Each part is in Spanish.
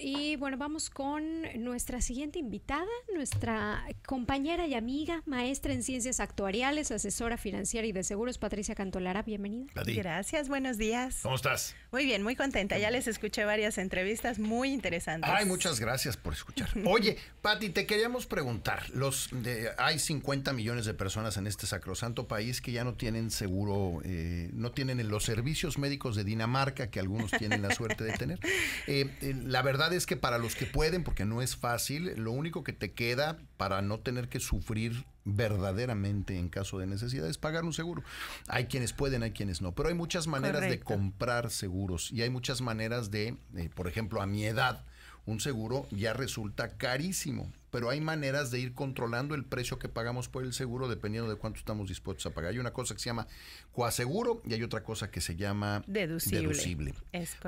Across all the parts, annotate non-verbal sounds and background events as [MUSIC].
Y bueno, vamos con nuestra siguiente invitada, nuestra compañera y amiga, maestra en ciencias actuariales, asesora financiera y de seguros, Patricia Cantolara. Bienvenida. Gracias, buenos días. ¿Cómo estás? Muy bien, muy contenta. Ya les escuché varias entrevistas muy interesantes. Ay, muchas gracias por escuchar. [LAUGHS] Oye, Pati, te queríamos preguntar, los de, hay 50 millones de personas en este sacrosanto país que ya no tienen seguro, eh, no tienen los servicios médicos de Dinamarca que algunos tienen la suerte de tener. [LAUGHS] Eh, eh, la verdad es que para los que pueden, porque no es fácil, lo único que te queda para no tener que sufrir verdaderamente en caso de necesidad es pagar un seguro. Hay quienes pueden, hay quienes no, pero hay muchas maneras de comprar seguros y hay muchas maneras de, eh, por ejemplo, a mi edad, un seguro ya resulta carísimo pero hay maneras de ir controlando el precio que pagamos por el seguro dependiendo de cuánto estamos dispuestos a pagar. Hay una cosa que se llama coaseguro y hay otra cosa que se llama deducible.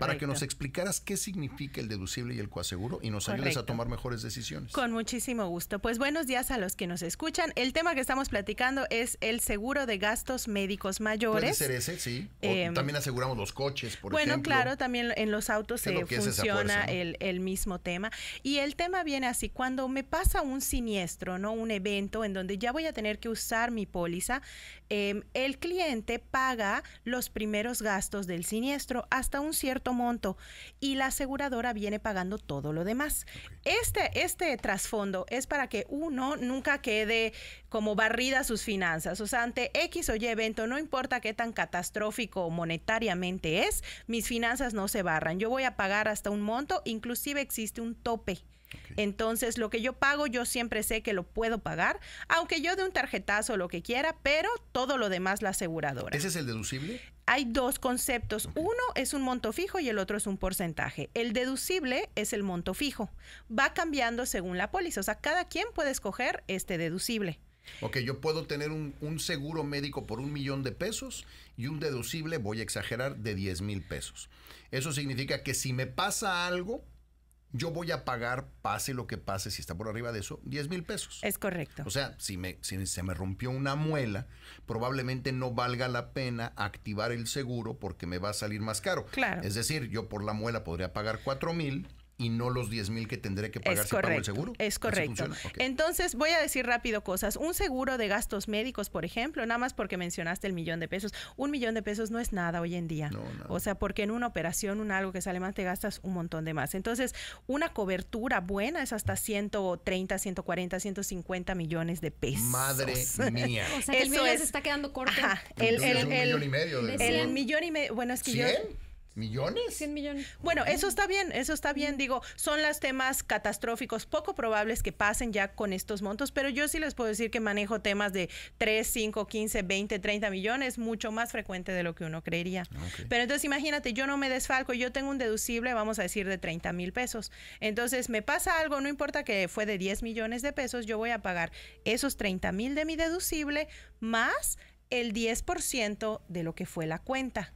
Para que nos explicaras qué significa el deducible y el coaseguro y nos ayudes a tomar mejores decisiones. Con muchísimo gusto. Pues buenos días a los que nos escuchan. El tema que estamos platicando es el seguro de gastos médicos mayores. Puede ser ese, sí. Em, también aseguramos los coches, por bueno, ejemplo. Bueno, claro, también en los autos se funciona el, el mismo tema. Y el tema viene así, cuando me pasa un siniestro, ¿no? Un evento en donde ya voy a tener que usar mi póliza, em, el cliente paga los primeros gastos del siniestro hasta un cierto monto y la aseguradora viene pagando todo lo demás. Este, este trasfondo es para que uno nunca quede como barrida sus finanzas. O sea, ante X o Y evento, no importa qué tan catastrófico monetariamente es, mis finanzas no se barran. Yo voy a pagar hasta un monto, inclusive existe un tope entonces, lo que yo pago, yo siempre sé que lo puedo pagar, aunque yo dé un tarjetazo o lo que quiera, pero todo lo demás la aseguradora. ¿Ese es el deducible? Hay dos conceptos. Uno es un monto fijo y el otro es un porcentaje. El deducible es el monto fijo. Va cambiando según la póliza. O sea, cada quien puede escoger este deducible. Ok, yo puedo tener un, un, seguro médico por un millón de pesos y un deducible, voy a exagerar, de 10 mil pesos. Eso significa que si me pasa algo, yo voy a pagar, pase lo que pase, si está por arriba de eso, 10 mil pesos. Es correcto. O sea, si, me, si se me rompió una muela, probablemente no valga la pena activar el seguro porque me va a salir más caro. Claro. Es decir, yo por la muela podría pagar 4 mil y no los 10 mil que tendré que pagar si pago el seguro. Es correcto. Entonces, voy a decir rápido cosas. Un seguro de gastos médicos, por ejemplo, nada más porque mencionaste el millón de pesos. Un millón de pesos no es nada hoy en día. No, o sea, porque en una operación, un algo que sale mal, te gastas un montón de más. Entonces, una cobertura buena es hasta 130, 140, 150 millones de pesos. Madre [LAUGHS] mía. o sea, el millón se está quedando corto. el, millón y medio. el millón y medio. Bueno, es que yo... ¿Millones? 100 millones. Bueno, mm. eso está bien, eso está bien. Mm. Digo, son los temas catastróficos, poco probables que pasen ya con estos montos, pero yo sí les puedo decir que manejo temas de 3, 5, 15, 20, 30 millones, mucho más frecuente de lo que uno creería. Ah, pero entonces imagínate, yo no me desfalco, yo tengo un deducible, vamos a decir, de 30 mil pesos. Entonces me pasa algo, no importa que fue de 10 millones de pesos, yo voy a pagar esos 30 mil de mi deducible más el 10% de lo que fue la cuenta.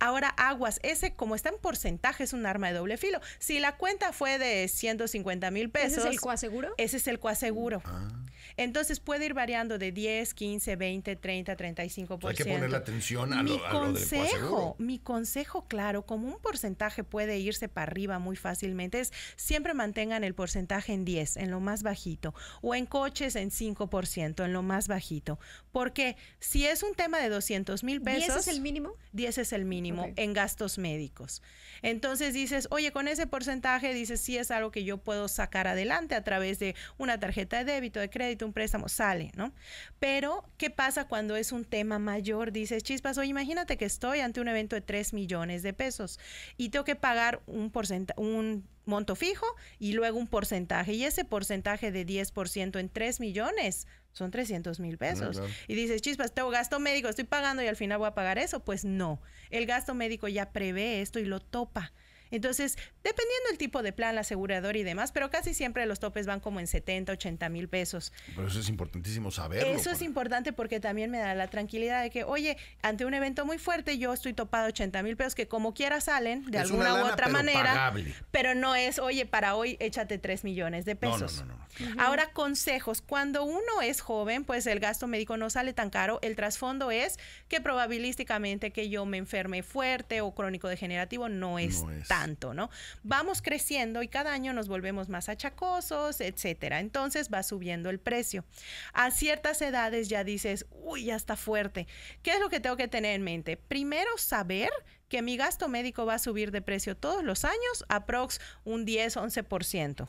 Ahora, aguas, ese como está en porcentaje es un arma de doble filo. Si la cuenta fue de 150 mil pesos... ¿Ese es el cuaseguro? Ese es el coaseguro. Ah. Entonces puede ir variando de 10, 15, 20, 30, 35%. Hay que la atención a lo, Mi consejo, Mi consejo, claro, como un porcentaje puede irse para arriba muy fácilmente, es siempre mantengan el porcentaje en 10, en lo más bajito, o en coches en 5%, en lo más bajito. Porque si es un tema de 200 mil pesos... ¿10 es el mínimo? 10 es el mínimo en gastos médicos. Entonces dices, oye, con ese porcentaje dices, sí es algo que yo puedo sacar adelante a través de una tarjeta de débito, de crédito, un préstamo, sale, ¿no? Pero, ¿qué pasa cuando es un tema mayor? Dices, chispas, oye, imagínate que estoy ante un evento de 3 millones de pesos y tengo que pagar un porcentaje, un monto fijo y luego un porcentaje. Y ese porcentaje de 10% en 3 millones son 300 mil ah, pesos. Y dices, chispas, tengo gasto médico, estoy pagando y al final voy a pagar eso. Pues no, el gasto médico ya prevé esto y lo topa. Entonces, dependiendo el tipo de plan, la aseguradora y demás, pero casi siempre los topes van como en 70, 80 mil pesos. Pero eso es importantísimo saberlo. Eso es importante porque también me da la tranquilidad de que, oye, ante un evento muy fuerte yo estoy topado 80 mil pesos que como quiera salen de alguna u otra manera, pero no es, oye, para hoy échate 3 millones de pesos. No, no, no, Ahora, consejos. Cuando uno es joven, pues el gasto médico no sale tan caro. El trasfondo es que probabilísticamente que yo me enferme fuerte o crónico degenerativo no es, tan ¿no? Vamos creciendo y cada año nos volvemos más achacosos, etcétera. Entonces va subiendo el precio. A ciertas edades ya dices, uy, ya está fuerte. ¿Qué es lo que tengo que tener en mente? Primero, saber que mi gasto médico va a subir de precio todos los años, aprox un 10, 11%.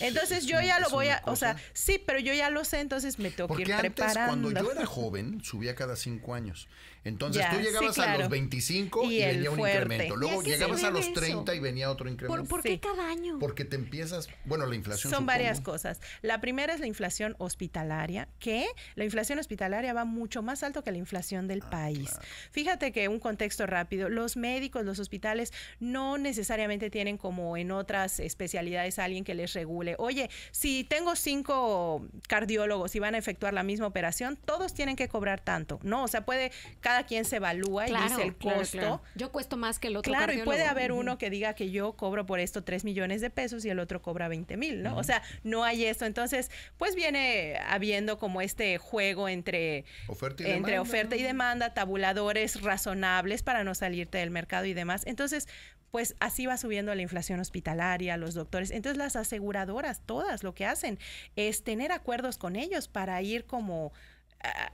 entonces yo ya lo voy a, o sea, sí, pero yo ya lo sé, entonces me tengo que ir antes, Cuando yo era joven, subía cada cinco años. Entonces tú llegabas a los 25 y, venía un incremento. Luego llegabas a los 30 y venía otro incremento. ¿Por, qué cada año? Porque te empiezas, bueno, la inflación. Son varias cosas. La primera es la inflación hospitalaria, que la inflación hospitalaria va mucho más alto que la inflación del ah, país. Fíjate que un contexto rápido, los médicos, los hospitales no necesariamente tienen como en otras especialidades alguien que les regule. Oye, si tengo cinco cardiólogos y van a efectuar la misma operación, todos tienen que cobrar tanto, ¿no? O sea, puede, cada quien se evalúa y dice el costo. Yo cuesto más que el otro. Claro, y puede haber uno que diga que yo cobro por esto tres millones de pesos y el otro cobra 20 mil, ¿no? O sea, no hay esto. Entonces, pues viene habiendo como este juego entre Oferta y demanda, tabuladores razonables para no salir del mercado y demás. Entonces, pues así va subiendo la inflación hospitalaria, los doctores. Entonces las aseguradoras, todas lo que hacen es tener acuerdos con ellos para ir como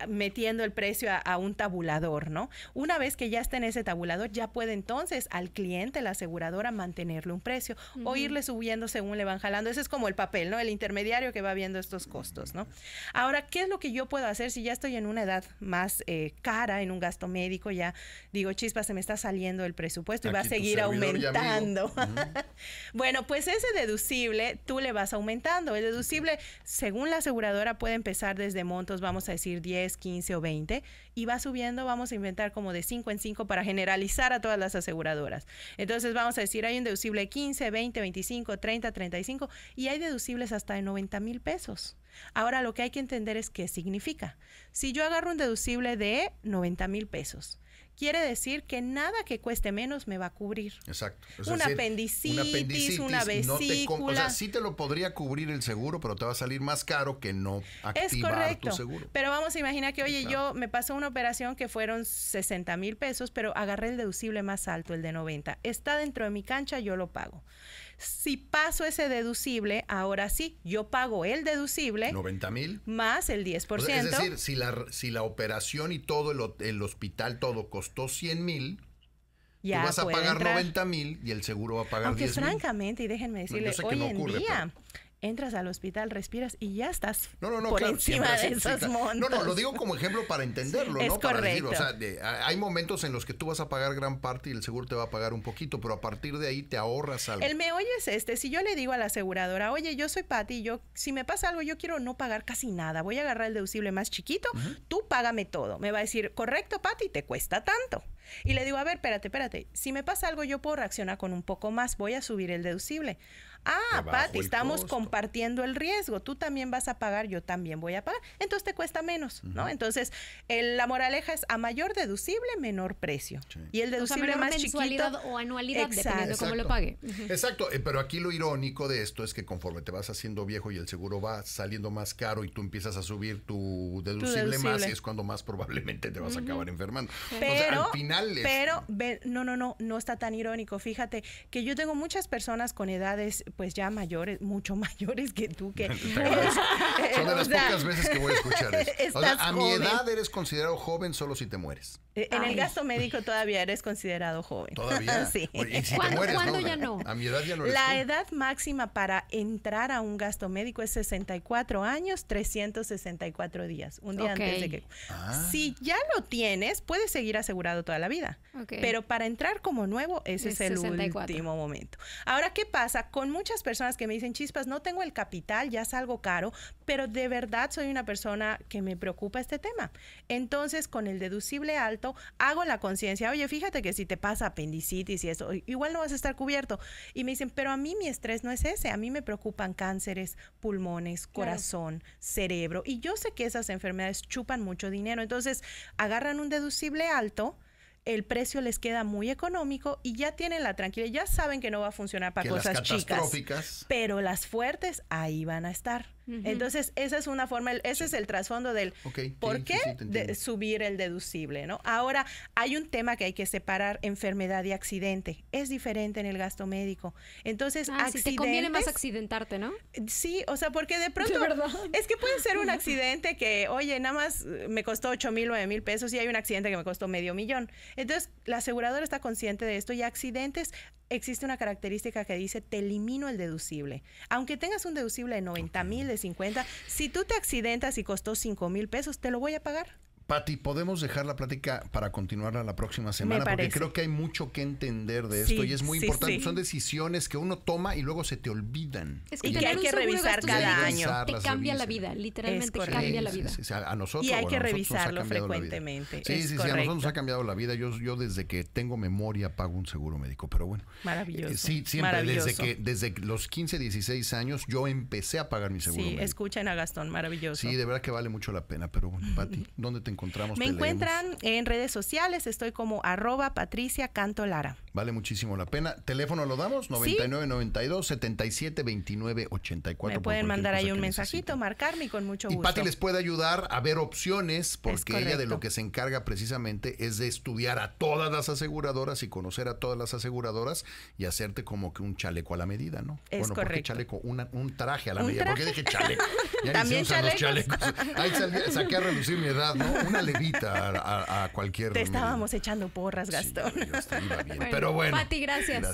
metiendo el precio a, un tabulador, ¿no? Una vez que ya está en ese tabulador, ya puede entonces al cliente, la aseguradora, mantenerle un precio o irle subiendo según le van jalando. Ese es como el papel, ¿no? El intermediario que va viendo estos costos, ¿no? Ahora, ¿qué es lo que yo puedo hacer si ya estoy en una edad más eh, cara, en un gasto médico? Ya digo, chispa, se me está saliendo el presupuesto y va a seguir aumentando. [LAUGHS] bueno, pues ese deducible tú le vas aumentando. El deducible, según la aseguradora, puede empezar desde montos, vamos a decir, 10, 15 o 20, y va subiendo, vamos a inventar como de 5 en 5 para generalizar a todas las aseguradoras. Entonces vamos a decir, hay un deducible 15, 20, 25, 30, 35, y hay deducibles hasta de 90 mil pesos. Ahora lo que hay que entender es qué significa. Si yo agarro un deducible de 90 mil pesos, quiere decir que nada que cueste menos me va a cubrir. Exacto. Un apendicitis, una, vesícula. te, o sea, sí te lo podría cubrir el seguro, pero te va a salir más caro que no activar es correcto, Pero vamos a imaginar que, oye, yo me pasó una operación que fueron 60 mil pesos, pero agarré el deducible más alto, el de 90. Está dentro de mi cancha, yo lo pago. Si paso ese deducible, ahora sí, yo pago el deducible. 90 mil. Más el 10%. es decir, si la, si la operación y todo el, hospital, todo costó 100 mil. tú vas a pagar 90 mil y el seguro va a pagar Aunque 10 francamente, y déjenme decirle, no, hoy en día entras al hospital, respiras y ya estás no, no, no, por encima de esos No, no, lo digo como ejemplo para entenderlo, ¿no? para correcto. O sea, hay momentos en los que tú vas a pagar gran parte y el seguro te va a pagar un poquito, pero a partir de ahí te ahorras algo. El meollo es este, si yo le digo a la aseguradora, oye, yo soy Pati, yo, si me pasa algo, yo quiero no pagar casi nada, voy a agarrar el deducible más chiquito, tú págame todo. Me va a decir, correcto, Pati, te cuesta tanto. Y le digo, a ver, espérate, espérate, si me pasa algo yo puedo reaccionar con un poco más, voy a subir el deducible. Ah, Pati, estamos compartiendo el riesgo, tú también vas a pagar, yo también voy a pagar, entonces te cuesta menos, ¿no? Entonces, la moraleja es a mayor deducible, menor precio. Y el deducible más chiquito... O anualidad, exacto. dependiendo lo pague. Exacto, eh, pero aquí lo irónico de esto es que conforme te vas haciendo viejo y el seguro va saliendo más caro y tú empiezas a subir tu deducible, más y es cuando más probablemente te vas a acabar enfermando. o final pero no, no, no, no está tan irónico. Fíjate que yo tengo muchas personas con edades pues ya mayores, mucho [LAUGHS] mayores que tú que [LAUGHS] eh, son de las pocas veces que voy a escuchar [LAUGHS] a mi edad eres considerado joven solo si te mueres. Eh, en el gasto médico todavía eres considerado joven. Todavía. [LAUGHS] sí. ¿Cuándo, ya no? A mi edad ya no La edad máxima para entrar a un gasto médico es 64 años, 364 días, un día antes de que. Ah. Si ya lo tienes, puedes seguir asegurado toda la vida. Pero para entrar como nuevo, ese es, el último momento. Ahora, ¿qué pasa con muchas personas que me dicen, "Chispas, no tengo el capital, ya salgo caro, pero de verdad soy una persona que me preocupa este tema"? Entonces, con el deducible alto hago la conciencia, oye, fíjate que si te pasa apendicitis y eso, igual no vas a estar cubierto. Y me dicen, pero a mí mi estrés no es ese, a mí me preocupan cánceres, pulmones, corazón, cerebro. Y yo sé que esas enfermedades chupan mucho dinero, entonces agarran un deducible alto el precio les queda muy económico y ya tienen la tranquilidad, ya saben que no va a funcionar para cosas chicas, pero las fuertes ahí van a estar. Entonces, esa es una forma, ese es el trasfondo del por qué de subir el deducible, ¿no? Ahora, hay un tema que hay que separar, enfermedad y accidente. Es diferente en el gasto médico. Entonces, ah, si te conviene más accidentarte, ¿no? Sí, o sea, porque de [LAUGHS] pronto... es que puede ser un [LAUGHS] accidente que, oye, nada más eh, me costó 8 mil, 9 mil pesos y hay un accidente que me costó medio millón. Entonces, la aseguradora está consciente de esto y accidentes existe una característica que dice te elimino el deducible. Aunque tengas un deducible de 90 mil, de 50, si tú te accidentas y costó 5 mil pesos, te lo voy a pagar. Pati, podemos dejar la plática para continuarla la próxima semana, porque creo que hay mucho que entender de esto y es muy importante. Son decisiones que uno toma y luego se te olvidan. que, y hay que revisar cada año. Te cambia la vida, literalmente cambia la vida. y hay que revisarlo frecuentemente. Sí, sí, sí, a nosotros nos ha cambiado la vida. Yo, yo desde que tengo memoria pago un seguro médico, pero bueno. Maravilloso. Eh, sí, siempre, desde que desde los 15, 16 años yo empecé a pagar mi seguro médico. Sí, escuchen a Gastón, maravilloso. Sí, de verdad que vale mucho la pena, pero bueno, [LAUGHS] Pati, ¿dónde te encontramos? Me encuentran en redes sociales, estoy como arroba Patricia Canto Lara. Vale muchísimo la pena. ¿Teléfono lo damos? 9992 y 84 Me pueden mandar ahí un mensajito, marcarme y con mucho gusto. Y Pati les puede ayudar a ver opciones porque ella de lo que se encarga precisamente es de estudiar a todas las aseguradoras y conocer a todas las aseguradoras y hacerte como que un chaleco a la medida, ¿no? Es bueno, correcto. chaleco? un traje a la medida. ¿Por qué dije chaleco? [LAUGHS] También chalecos. Ahí [LAUGHS] saqué a relucir mi edad, ¿no? una levita a, cualquier. Te estábamos echando porras, Gastón. pero bueno. Pati, gracias.